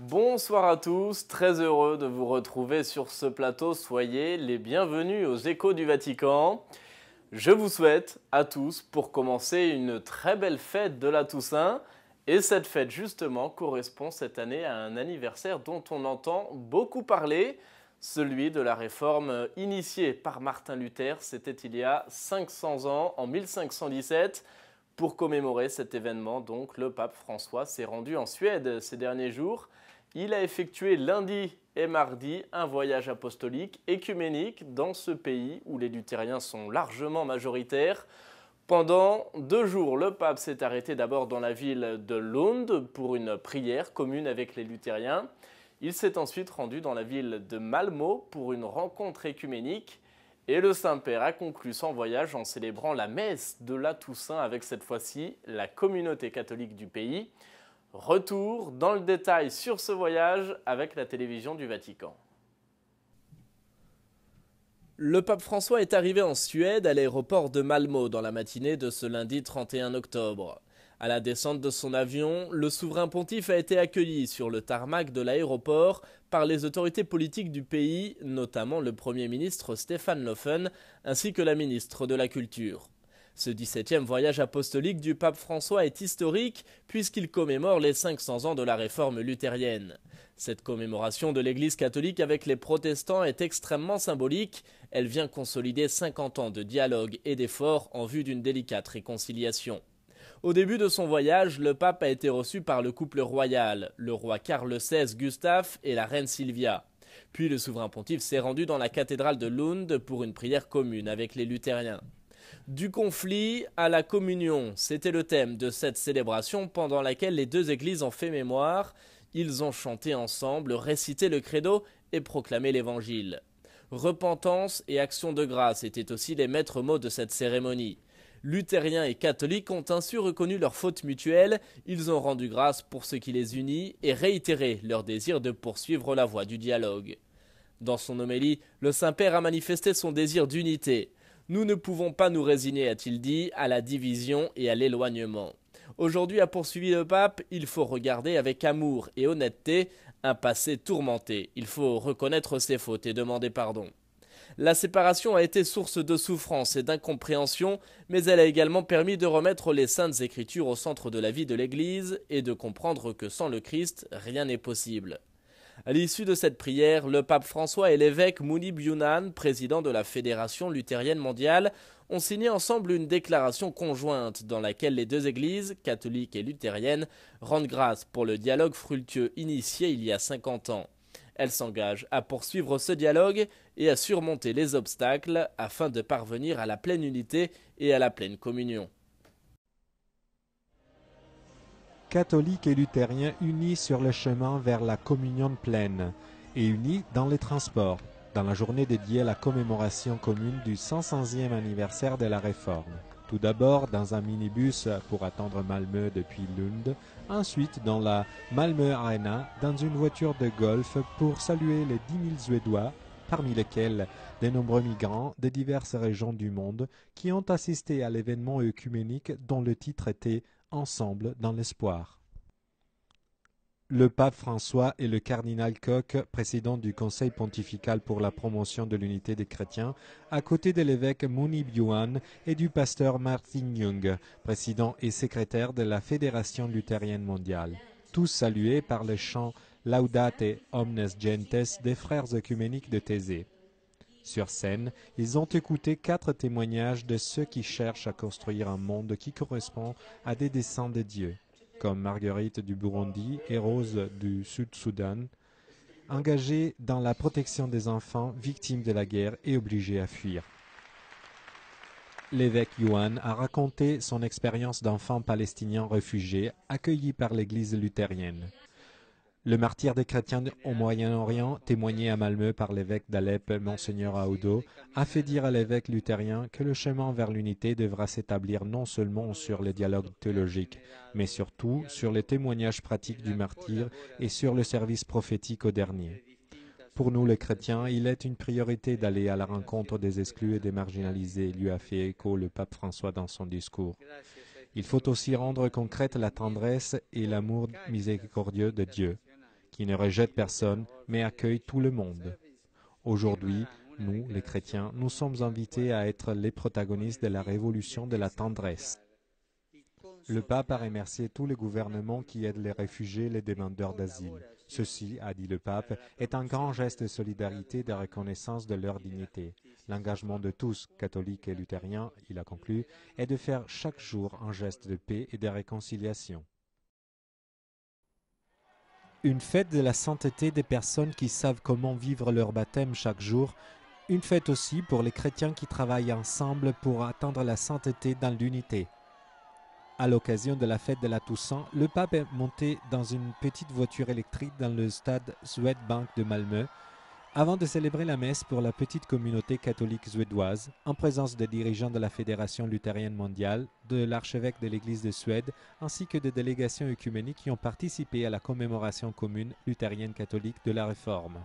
Bonsoir à tous, très heureux de vous retrouver sur ce plateau. Soyez les bienvenus aux échos du Vatican. Je vous souhaite à tous, pour commencer, une très belle fête de la Toussaint. Et cette fête, justement, correspond cette année à un anniversaire dont on entend beaucoup parler, celui de la réforme initiée par Martin Luther. C'était il y a 500 ans, en 1517. Pour commémorer cet événement, donc, le pape François s'est rendu en Suède ces derniers jours. Il a effectué lundi et mardi un voyage apostolique écuménique dans ce pays où les luthériens sont largement majoritaires. Pendant deux jours, le pape s'est arrêté d'abord dans la ville de Lund pour une prière commune avec les luthériens. Il s'est ensuite rendu dans la ville de Malmö pour une rencontre écuménique. Et le Saint-Père a conclu son voyage en célébrant la messe de la Toussaint avec cette fois-ci la communauté catholique du pays. Retour dans le détail sur ce voyage avec la télévision du Vatican. Le pape François est arrivé en Suède à l'aéroport de Malmö dans la matinée de ce lundi 31 octobre. À la descente de son avion, le souverain pontife a été accueilli sur le tarmac de l'aéroport par les autorités politiques du pays, notamment le Premier ministre Stéphane Loffen, ainsi que la ministre de la Culture. Ce 17e voyage apostolique du pape François est historique puisqu'il commémore les 500 ans de la réforme luthérienne. Cette commémoration de l'Église catholique avec les protestants est extrêmement symbolique. Elle vient consolider 50 ans de dialogue et d'efforts en vue d'une délicate réconciliation. Au début de son voyage, le pape a été reçu par le couple royal, le roi Carl XVI Gustave et la reine Sylvia. Puis le souverain pontife s'est rendu dans la cathédrale de Lund pour une prière commune avec les luthériens. Du conflit à la communion, c'était le thème de cette célébration pendant laquelle les deux églises ont fait mémoire. Ils ont chanté ensemble, récité le credo et proclamé l'évangile. Repentance et action de grâce étaient aussi les maîtres mots de cette cérémonie. Luthériens et catholiques ont ainsi reconnu leurs fautes mutuelles, ils ont rendu grâce pour ce qui les unit et réitéré leur désir de poursuivre la voie du dialogue. Dans son homélie, le Saint-Père a manifesté son désir d'unité. Nous ne pouvons pas nous résigner, a-t-il dit, à la division et à l'éloignement. Aujourd'hui, a poursuivi le pape, il faut regarder avec amour et honnêteté un passé tourmenté. Il faut reconnaître ses fautes et demander pardon. La séparation a été source de souffrance et d'incompréhension, mais elle a également permis de remettre les saintes écritures au centre de la vie de l'Église et de comprendre que sans le Christ, rien n'est possible. À l'issue de cette prière, le pape François et l'évêque Mouni Yunan, président de la Fédération luthérienne mondiale, ont signé ensemble une déclaration conjointe dans laquelle les deux églises, catholiques et luthériennes, rendent grâce pour le dialogue fructueux initié il y a 50 ans. Elle s'engage à poursuivre ce dialogue et à surmonter les obstacles afin de parvenir à la pleine unité et à la pleine communion. Catholiques et luthériens unis sur le chemin vers la communion pleine et unis dans les transports, dans la journée dédiée à la commémoration commune du 500e anniversaire de la Réforme. Tout d'abord dans un minibus pour attendre Malmö depuis Lund, ensuite dans la Malmö Arena dans une voiture de golf pour saluer les 10 000 Suédois, parmi lesquels des nombreux migrants de diverses régions du monde qui ont assisté à l'événement œcuménique dont le titre était Ensemble dans l'espoir. Le pape François et le cardinal Koch, président du Conseil pontifical pour la promotion de l'unité des chrétiens, à côté de l'évêque Muni Buan et du pasteur Martin Jung, président et secrétaire de la Fédération luthérienne mondiale. Tous salués par le chant Laudate omnes gentes des frères œcuméniques de Thésée. Sur scène, ils ont écouté quatre témoignages de ceux qui cherchent à construire un monde qui correspond à des desseins de Dieu comme Marguerite du Burundi et Rose du Sud-Soudan, engagées dans la protection des enfants victimes de la guerre et obligés à fuir. L'évêque Yuan a raconté son expérience d'enfant palestinien réfugié accueilli par l'Église luthérienne. Le martyr des chrétiens au Moyen-Orient, témoigné à Malmeux par l'évêque d'Alep, Monseigneur Aoudo, a fait dire à l'évêque luthérien que le chemin vers l'unité devra s'établir non seulement sur le dialogue théologique, mais surtout sur les témoignages pratiques du martyr et sur le service prophétique au dernier. Pour nous, les chrétiens, il est une priorité d'aller à la rencontre des exclus et des marginalisés, lui a fait écho le pape François dans son discours. Il faut aussi rendre concrète la tendresse et l'amour miséricordieux de Dieu qui ne rejette personne, mais accueille tout le monde. Aujourd'hui, nous, les chrétiens, nous sommes invités à être les protagonistes de la révolution de la tendresse. Le pape a remercié tous les gouvernements qui aident les réfugiés et les demandeurs d'asile. Ceci, a dit le pape, est un grand geste de solidarité et de reconnaissance de leur dignité. L'engagement de tous, catholiques et luthériens, il a conclu, est de faire chaque jour un geste de paix et de réconciliation une fête de la sainteté des personnes qui savent comment vivre leur baptême chaque jour, une fête aussi pour les chrétiens qui travaillent ensemble pour atteindre la sainteté dans l'unité. À l'occasion de la fête de la Toussaint, le pape est monté dans une petite voiture électrique dans le stade Swedbank de Malmö avant de célébrer la messe pour la petite communauté catholique suédoise, en présence des dirigeants de la Fédération luthérienne mondiale, de l'archevêque de l'Église de Suède, ainsi que des délégations œcuméniques qui ont participé à la commémoration commune luthérienne catholique de la Réforme.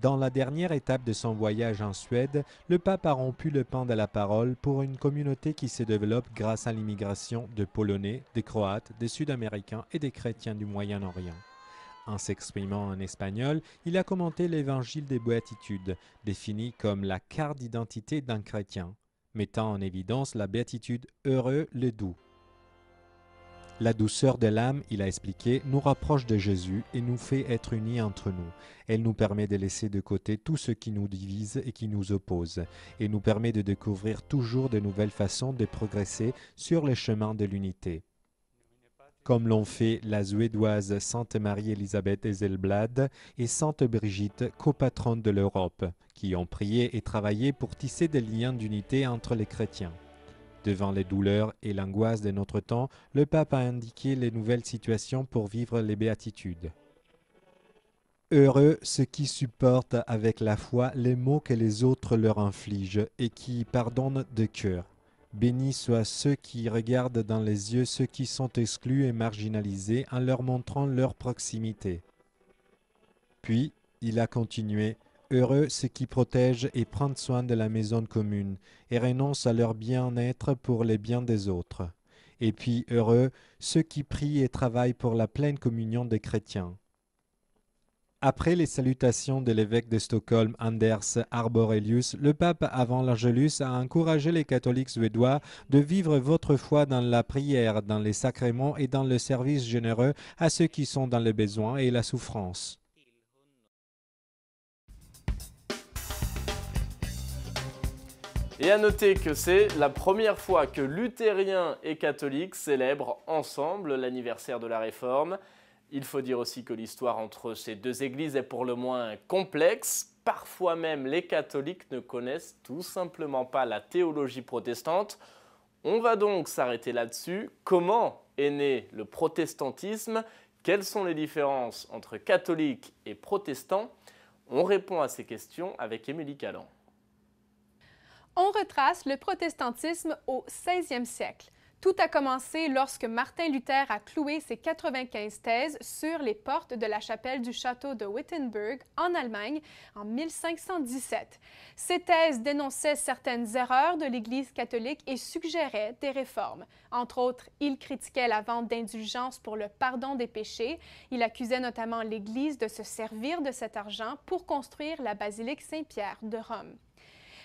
Dans la dernière étape de son voyage en Suède, le pape a rompu le pan de la parole pour une communauté qui se développe grâce à l'immigration de Polonais, des Croates, des Sud-Américains et des chrétiens du Moyen-Orient. En s'exprimant en espagnol, il a commenté l'évangile des béatitudes, défini comme la carte d'identité d'un chrétien, mettant en évidence la béatitude heureux le doux. La douceur de l'âme, il a expliqué, nous rapproche de Jésus et nous fait être unis entre nous. Elle nous permet de laisser de côté tout ce qui nous divise et qui nous oppose, et nous permet de découvrir toujours de nouvelles façons de progresser sur le chemin de l'unité comme l'ont fait la Suédoise Sainte Marie-Elisabeth Ezelblad et Sainte Brigitte, copatronne de l'Europe, qui ont prié et travaillé pour tisser des liens d'unité entre les chrétiens. Devant les douleurs et l'angoisse de notre temps, le pape a indiqué les nouvelles situations pour vivre les béatitudes. Heureux ceux qui supportent avec la foi les maux que les autres leur infligent et qui pardonnent de cœur Béni soient ceux qui regardent dans les yeux ceux qui sont exclus et marginalisés en leur montrant leur proximité. Puis, il a continué, Heureux ceux qui protègent et prennent soin de la maison commune et renoncent à leur bien-être pour les biens des autres. Et puis, heureux ceux qui prient et travaillent pour la pleine communion des chrétiens. Après les salutations de l'évêque de Stockholm Anders Arborelius, le pape avant l'Angelus a encouragé les catholiques suédois de vivre votre foi dans la prière, dans les sacrements et dans le service généreux à ceux qui sont dans le besoin et la souffrance. Et à noter que c'est la première fois que luthériens et catholiques célèbrent ensemble l'anniversaire de la Réforme. Il faut dire aussi que l'histoire entre ces deux églises est pour le moins complexe. Parfois même, les catholiques ne connaissent tout simplement pas la théologie protestante. On va donc s'arrêter là-dessus. Comment est né le protestantisme Quelles sont les différences entre catholiques et protestants On répond à ces questions avec Émilie Callan. On retrace le protestantisme au 16 siècle. Tout a commencé lorsque Martin Luther a cloué ses 95 thèses sur les portes de la chapelle du château de Wittenberg en Allemagne en 1517. Ces thèses dénonçaient certaines erreurs de l'Église catholique et suggéraient des réformes. Entre autres, il critiquait la vente d'indulgences pour le pardon des péchés. Il accusait notamment l'Église de se servir de cet argent pour construire la basilique Saint-Pierre de Rome.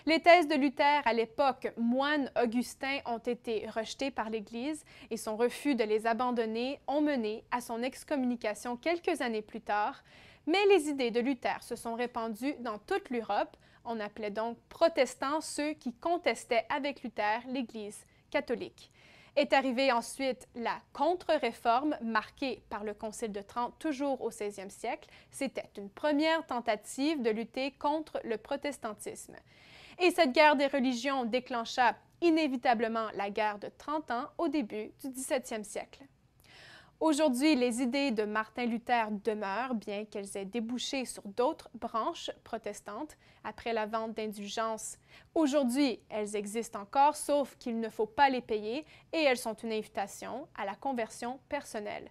Les thèses de Luther à l'époque moine augustin ont été rejetées par l'Église et son refus de les abandonner ont mené à son excommunication quelques années plus tard, mais les idées de Luther se sont répandues dans toute l'Europe. On appelait donc protestants ceux qui contestaient avec Luther l'Église catholique. Est arrivée ensuite la contre-réforme marquée par le Concile de Trente toujours au 16e siècle. C'était une première tentative de lutter contre le protestantisme. Et cette guerre des religions déclencha inévitablement la guerre de 30 ans au début du 17e siècle. Aujourd'hui, les idées de Martin Luther demeurent, bien qu'elles aient débouché sur d'autres branches protestantes après la vente d'indulgences. Aujourd'hui, elles existent encore, sauf qu'il ne faut pas les payer et elles sont une invitation à la conversion personnelle.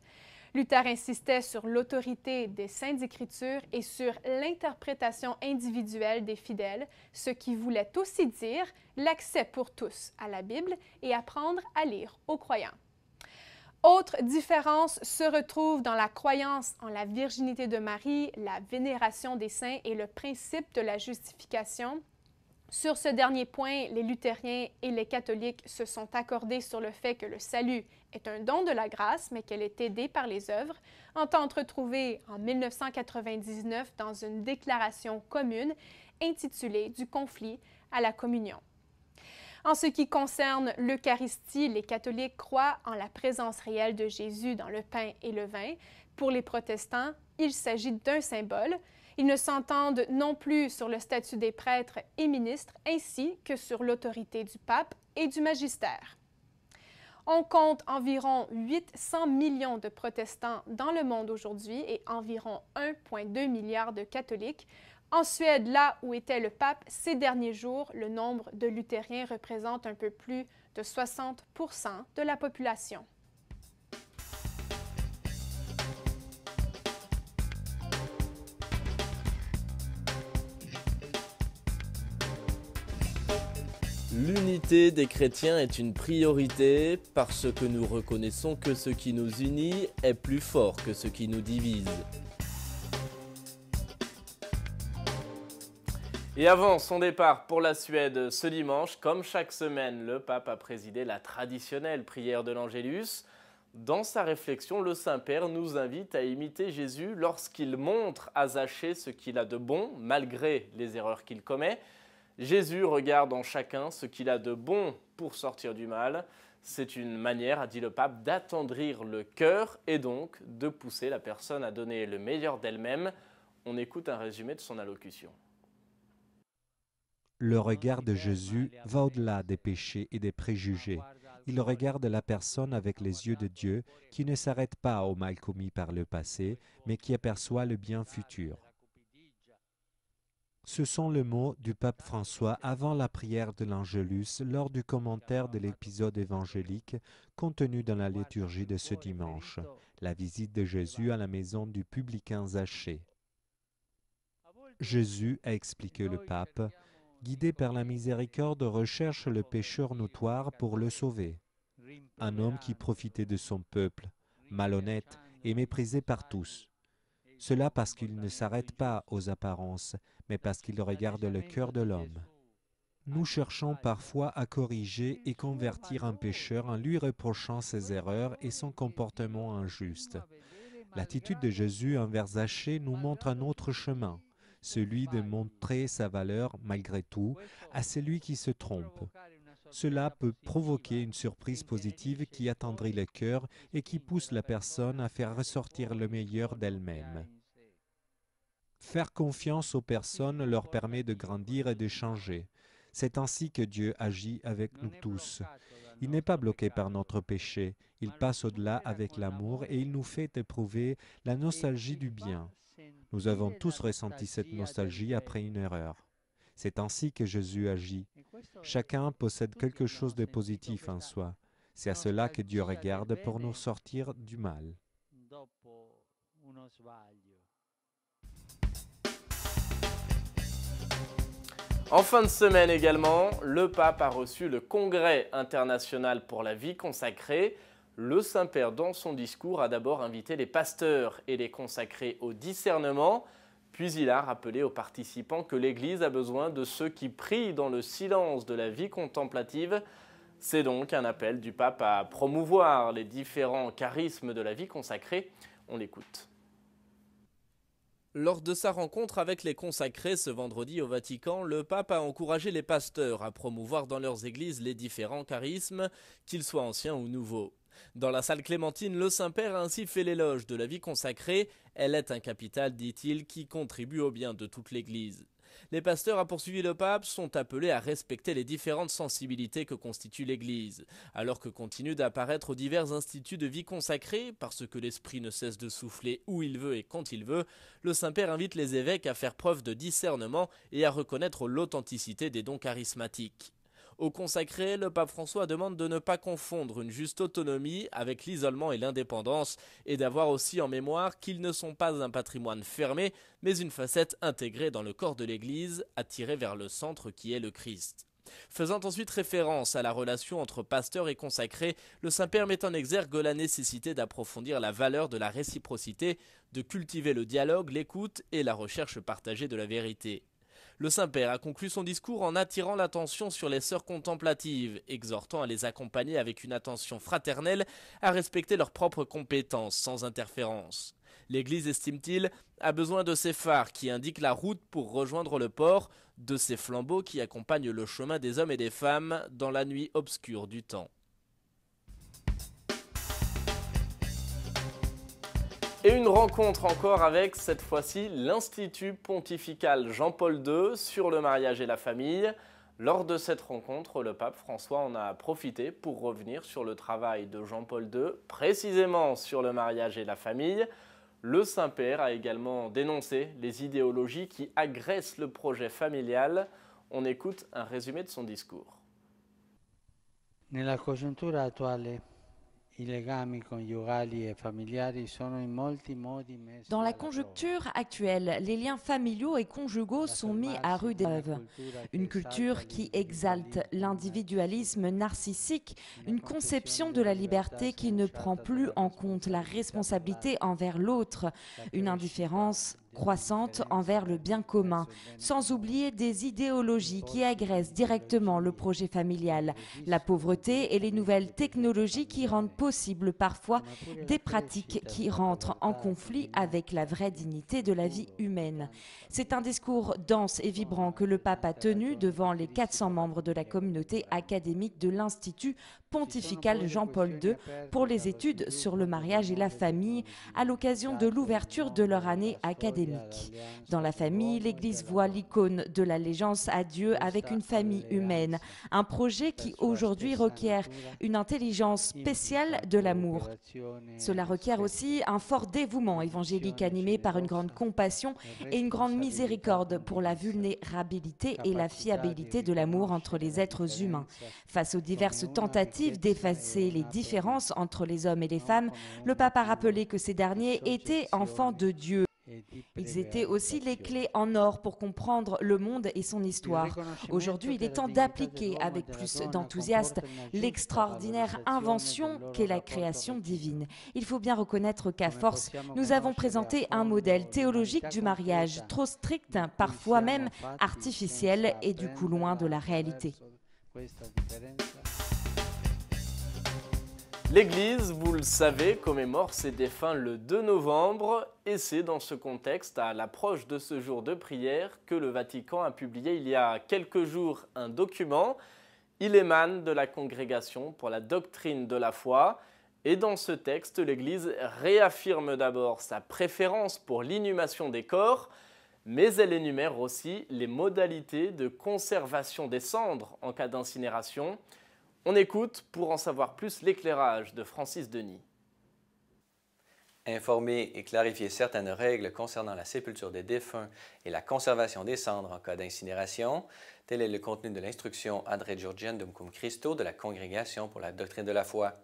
Luther insistait sur l'autorité des saintes écritures et sur l'interprétation individuelle des fidèles, ce qui voulait aussi dire l'accès pour tous à la Bible et apprendre à lire aux croyants. Autre différence se retrouve dans la croyance en la virginité de Marie, la vénération des saints et le principe de la justification. Sur ce dernier point, les luthériens et les catholiques se sont accordés sur le fait que le salut est un don de la grâce, mais qu'elle est aidée par les œuvres, entente retrouvée en 1999 dans une déclaration commune intitulée Du conflit à la communion. En ce qui concerne l'Eucharistie, les catholiques croient en la présence réelle de Jésus dans le pain et le vin. Pour les protestants, il s'agit d'un symbole. Ils ne s'entendent non plus sur le statut des prêtres et ministres ainsi que sur l'autorité du pape et du magistère. On compte environ 800 millions de protestants dans le monde aujourd'hui et environ 1,2 milliard de catholiques. En Suède, là où était le pape ces derniers jours, le nombre de luthériens représente un peu plus de 60 de la population. L'unité des chrétiens est une priorité parce que nous reconnaissons que ce qui nous unit est plus fort que ce qui nous divise. Et avant son départ pour la Suède ce dimanche, comme chaque semaine, le pape a présidé la traditionnelle prière de l'Angélus. Dans sa réflexion, le Saint-Père nous invite à imiter Jésus lorsqu'il montre à Zachée ce qu'il a de bon, malgré les erreurs qu'il commet. Jésus regarde en chacun ce qu'il a de bon pour sortir du mal. C'est une manière, a dit le pape, d'attendrir le cœur et donc de pousser la personne à donner le meilleur d'elle-même. On écoute un résumé de son allocution. Le regard de Jésus va au-delà des péchés et des préjugés. Il regarde la personne avec les yeux de Dieu qui ne s'arrête pas au mal commis par le passé, mais qui aperçoit le bien futur. Ce sont les mots du pape François avant la prière de l'Angelus lors du commentaire de l'épisode évangélique contenu dans la liturgie de ce dimanche, la visite de Jésus à la maison du publicain Zaché. Jésus, a expliqué le pape, guidé par la miséricorde, recherche le pécheur notoire pour le sauver. Un homme qui profitait de son peuple, malhonnête et méprisé par tous. Cela parce qu'il ne s'arrête pas aux apparences, mais parce qu'il regarde le cœur de l'homme. Nous cherchons parfois à corriger et convertir un pécheur en lui reprochant ses erreurs et son comportement injuste. L'attitude de Jésus envers Zachée nous montre un autre chemin, celui de montrer sa valeur, malgré tout, à celui qui se trompe. Cela peut provoquer une surprise positive qui attendrit le cœur et qui pousse la personne à faire ressortir le meilleur d'elle-même. Faire confiance aux personnes leur permet de grandir et de changer. C'est ainsi que Dieu agit avec nous tous. Il n'est pas bloqué par notre péché, il passe au-delà avec l'amour et il nous fait éprouver la nostalgie du bien. Nous avons tous ressenti cette nostalgie après une erreur. C'est ainsi que Jésus agit. Chacun possède quelque chose de positif en soi. C'est à cela que Dieu regarde pour nous sortir du mal. En fin de semaine également, le pape a reçu le Congrès international pour la vie consacrée. Le Saint-Père, dans son discours, a d'abord invité les pasteurs et les consacrés au discernement. Puis il a rappelé aux participants que l'Église a besoin de ceux qui prient dans le silence de la vie contemplative. C'est donc un appel du pape à promouvoir les différents charismes de la vie consacrée. On l'écoute. Lors de sa rencontre avec les consacrés ce vendredi au Vatican, le pape a encouragé les pasteurs à promouvoir dans leurs églises les différents charismes, qu'ils soient anciens ou nouveaux. Dans la salle Clémentine, le Saint-Père a ainsi fait l'éloge de la vie consacrée. Elle est un capital, dit-il, qui contribue au bien de toute l'Église. Les pasteurs, a poursuivi le pape, sont appelés à respecter les différentes sensibilités que constitue l'Église, alors que continuent d'apparaître divers instituts de vie consacrée, parce que l'esprit ne cesse de souffler où il veut et quand il veut, le Saint-Père invite les évêques à faire preuve de discernement et à reconnaître l'authenticité des dons charismatiques. Au consacré, le pape François demande de ne pas confondre une juste autonomie avec l'isolement et l'indépendance, et d'avoir aussi en mémoire qu'ils ne sont pas un patrimoine fermé, mais une facette intégrée dans le corps de l'Église, attirée vers le centre qui est le Christ. Faisant ensuite référence à la relation entre pasteur et consacré, le Saint-Père met en exergue la nécessité d'approfondir la valeur de la réciprocité, de cultiver le dialogue, l'écoute et la recherche partagée de la vérité. Le Saint-Père a conclu son discours en attirant l'attention sur les sœurs contemplatives, exhortant à les accompagner avec une attention fraternelle, à respecter leurs propres compétences sans interférence. L'Église, estime-t-il, a besoin de ces phares qui indiquent la route pour rejoindre le port, de ces flambeaux qui accompagnent le chemin des hommes et des femmes dans la nuit obscure du temps. Et une rencontre encore avec, cette fois-ci, l'Institut pontifical Jean-Paul II sur le mariage et la famille. Lors de cette rencontre, le pape François en a profité pour revenir sur le travail de Jean-Paul II, précisément sur le mariage et la famille. Le Saint-Père a également dénoncé les idéologies qui agressent le projet familial. On écoute un résumé de son discours. Nella attuale E Dans la conjoncture actuelle, les liens familiaux et conjugaux sont mis à rude épreuve. Une culture qui exalte l'individualisme narcissique, une conception de la liberté qui ne prend plus en compte la responsabilité envers l'autre, une indifférence croissante envers le bien commun, sans oublier des idéologies qui agressent directement le projet familial, la pauvreté et les nouvelles technologies qui rendent possible parfois des pratiques qui rentrent en conflit avec la vraie dignité de la vie humaine. C'est un discours dense et vibrant que le pape a tenu devant les 400 membres de la communauté académique de l'Institut pontifical Jean-Paul II pour les études sur le mariage et la famille à l'occasion de l'ouverture de leur année académique dans la famille, l'Église voit l'icône de l'allégeance à Dieu avec une famille humaine, un projet qui aujourd'hui requiert une intelligence spéciale de l'amour. Cela requiert aussi un fort dévouement évangélique animé par une grande compassion et une grande miséricorde pour la vulnérabilité et la fiabilité de l'amour entre les êtres humains. Face aux diverses tentatives d'effacer les différences entre les hommes et les femmes, le pape a rappelé que ces derniers étaient enfants de Dieu. Ils étaient aussi les clés en or pour comprendre le monde et son histoire. Aujourd'hui, il est temps d'appliquer avec plus d'enthousiasme l'extraordinaire invention qu'est la création divine. Il faut bien reconnaître qu'à force, nous avons présenté un modèle théologique du mariage trop strict, parfois même artificiel, et du coup loin de la réalité. L'Église, vous le savez, commémore ses défunts le 2 novembre et c'est dans ce contexte, à l'approche de ce jour de prière, que le Vatican a publié il y a quelques jours un document. Il émane de la Congrégation pour la doctrine de la foi et dans ce texte, l'Église réaffirme d'abord sa préférence pour l'inhumation des corps, mais elle énumère aussi les modalités de conservation des cendres en cas d'incinération on écoute pour en savoir plus l'éclairage de Francis Denis. Informer et clarifier certaines règles concernant la sépulture des défunts et la conservation des cendres en cas d'incinération, tel est le contenu de l'instruction Ad dum cum Christo de la Congrégation pour la doctrine de la foi.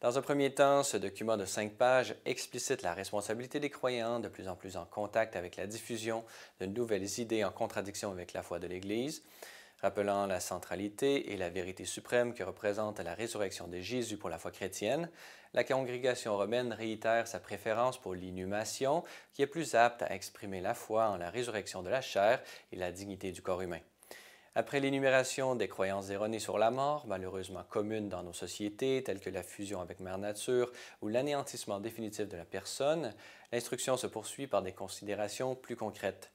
Dans un premier temps, ce document de cinq pages explicite la responsabilité des croyants, de plus en plus en contact avec la diffusion de nouvelles idées en contradiction avec la foi de l'Église, rappelant la centralité et la vérité suprême que représente la résurrection de Jésus pour la foi chrétienne, la congrégation romaine réitère sa préférence pour l'inhumation, qui est plus apte à exprimer la foi en la résurrection de la chair et la dignité du corps humain. Après l'énumération des croyances erronées sur la mort, malheureusement communes dans nos sociétés, telles que la fusion avec Mère Nature ou l'anéantissement définitif de la personne, l'instruction se poursuit par des considérations plus concrètes.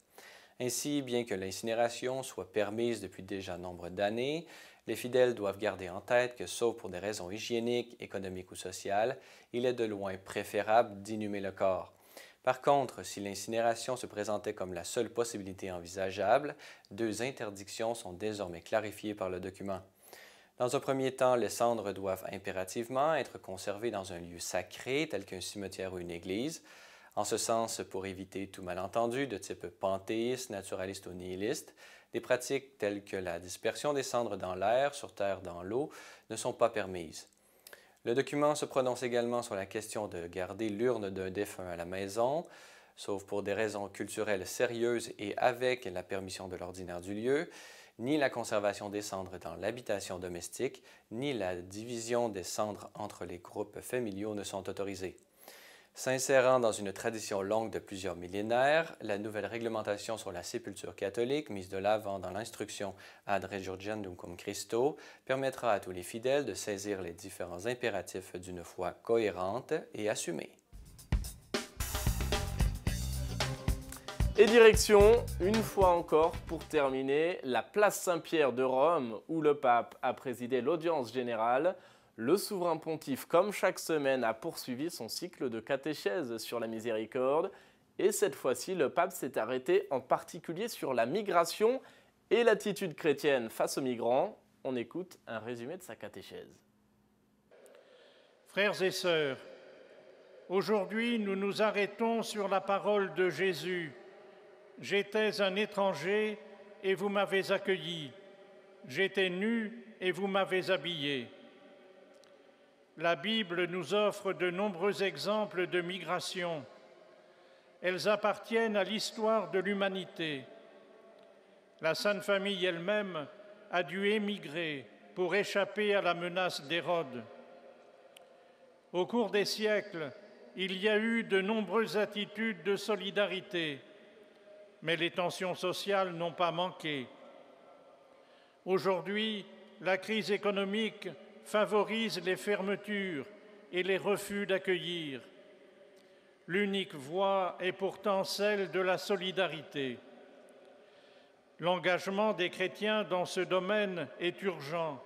Ainsi, bien que l'incinération soit permise depuis déjà nombre d'années, les fidèles doivent garder en tête que, sauf pour des raisons hygiéniques, économiques ou sociales, il est de loin préférable d'inhumer le corps. Par contre, si l'incinération se présentait comme la seule possibilité envisageable, deux interdictions sont désormais clarifiées par le document. Dans un premier temps, les cendres doivent impérativement être conservées dans un lieu sacré tel qu'un cimetière ou une église, en ce sens, pour éviter tout malentendu de type panthéiste, naturaliste ou nihiliste, des pratiques telles que la dispersion des cendres dans l'air, sur terre, dans l'eau, ne sont pas permises. Le document se prononce également sur la question de garder l'urne d'un défunt à la maison, sauf pour des raisons culturelles sérieuses et avec la permission de l'ordinaire du lieu, ni la conservation des cendres dans l'habitation domestique, ni la division des cendres entre les groupes familiaux ne sont autorisées. S'insérant dans une tradition longue de plusieurs millénaires, la nouvelle réglementation sur la sépulture catholique, mise de l'avant dans l'instruction Ad Giorgian cum Christo, permettra à tous les fidèles de saisir les différents impératifs d'une foi cohérente et assumée. Et direction, une fois encore, pour terminer, la place Saint-Pierre de Rome, où le pape a présidé l'audience générale le souverain pontife, comme chaque semaine, a poursuivi son cycle de catéchèses sur la miséricorde. Et cette fois-ci, le pape s'est arrêté en particulier sur la migration et l'attitude chrétienne face aux migrants. On écoute un résumé de sa catéchèse. Frères et sœurs, aujourd'hui nous nous arrêtons sur la parole de Jésus. J'étais un étranger et vous m'avez accueilli. J'étais nu et vous m'avez habillé. La Bible nous offre de nombreux exemples de migration. Elles appartiennent à l'histoire de l'humanité. La Sainte Famille elle-même a dû émigrer pour échapper à la menace d'Hérode. Au cours des siècles, il y a eu de nombreuses attitudes de solidarité, mais les tensions sociales n'ont pas manqué. Aujourd'hui, la crise économique favorise les fermetures et les refus d'accueillir. L'unique voie est pourtant celle de la solidarité. L'engagement des chrétiens dans ce domaine est urgent.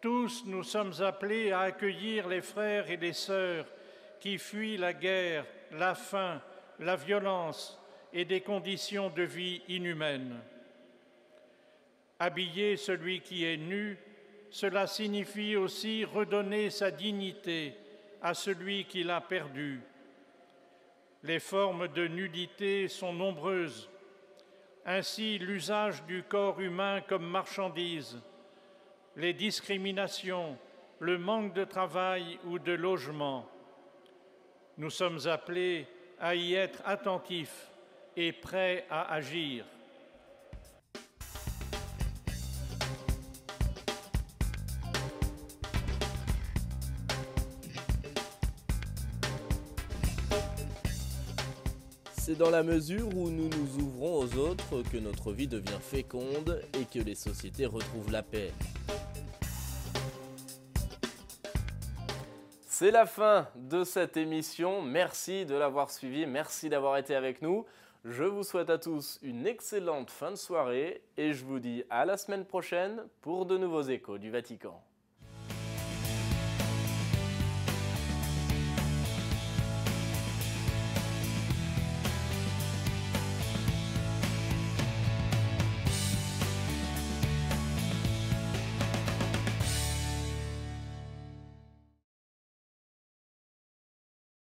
Tous nous sommes appelés à accueillir les frères et les sœurs qui fuient la guerre, la faim, la violence et des conditions de vie inhumaines. Habiller celui qui est nu cela signifie aussi redonner sa dignité à celui qui l'a perdue. Les formes de nudité sont nombreuses. Ainsi, l'usage du corps humain comme marchandise, les discriminations, le manque de travail ou de logement. Nous sommes appelés à y être attentifs et prêts à agir. C'est dans la mesure où nous nous ouvrons aux autres que notre vie devient féconde et que les sociétés retrouvent la paix. C'est la fin de cette émission. Merci de l'avoir suivi, merci d'avoir été avec nous. Je vous souhaite à tous une excellente fin de soirée et je vous dis à la semaine prochaine pour de nouveaux échos du Vatican.